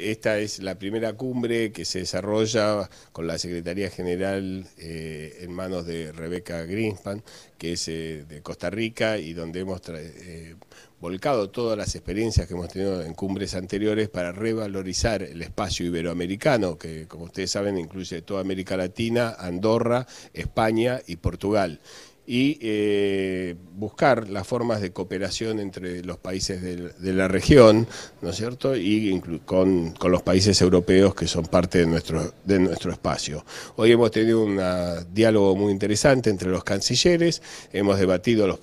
Esta es la primera cumbre que se desarrolla con la Secretaría General eh, en manos de Rebeca Greenspan, que es eh, de Costa Rica y donde hemos eh, volcado todas las experiencias que hemos tenido en cumbres anteriores para revalorizar el espacio iberoamericano, que como ustedes saben incluye toda América Latina, Andorra, España y Portugal y buscar las formas de cooperación entre los países de, la región, ¿no es cierto? Y con, los países europeos que son parte de nuestro, de nuestro espacio. Hoy hemos tenido un ah, diálogo muy interesante entre los cancilleres, hemos debatido los,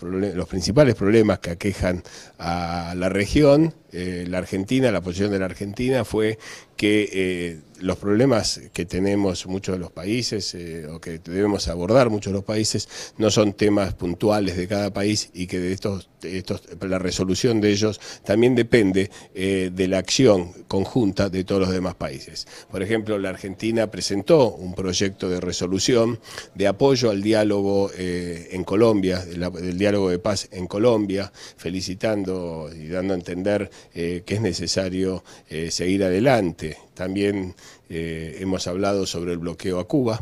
principales problemas que aquejan a la región. Eh, la Argentina, la posición de la Argentina fue que eh, los problemas que tenemos muchos de los países eh, o que debemos abordar muchos de los países no son temas puntuales de cada país, y que de estos, estos, la resolución de ellos también depende eh, de la acción conjunta de todos los demás países. Por ejemplo, la Argentina presentó un proyecto de resolución de apoyo al diálogo eh, en Colombia, del, diálogo de paz en Colombia, felicitando y dando a entender eh, que es necesario seguir adelante. También hemos hablado sobre el bloqueo a Cuba.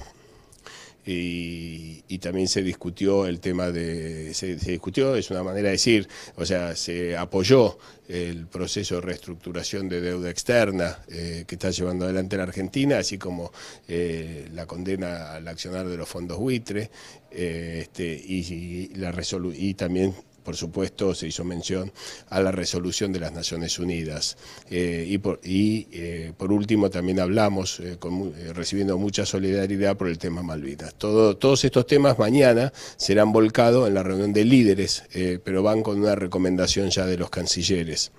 Y, también se discutió el tema de, se, discutió, es una manera de decir, o sea, se apoyó el proceso de reestructuración de deuda externa eh, que está llevando adelante la Argentina, así como eh, la condena al accionar de los fondos buitre eh, este, y, la y también por supuesto, se hizo mención a la resolución de las Naciones Unidas. Eh, y, eh, por, último, también hablamos, eh, recibiendo mucha solidaridad por el tema Malvinas. todos estos temas mañana serán volcados en la reunión de líderes, pero van con una recomendación ya de los cancilleres.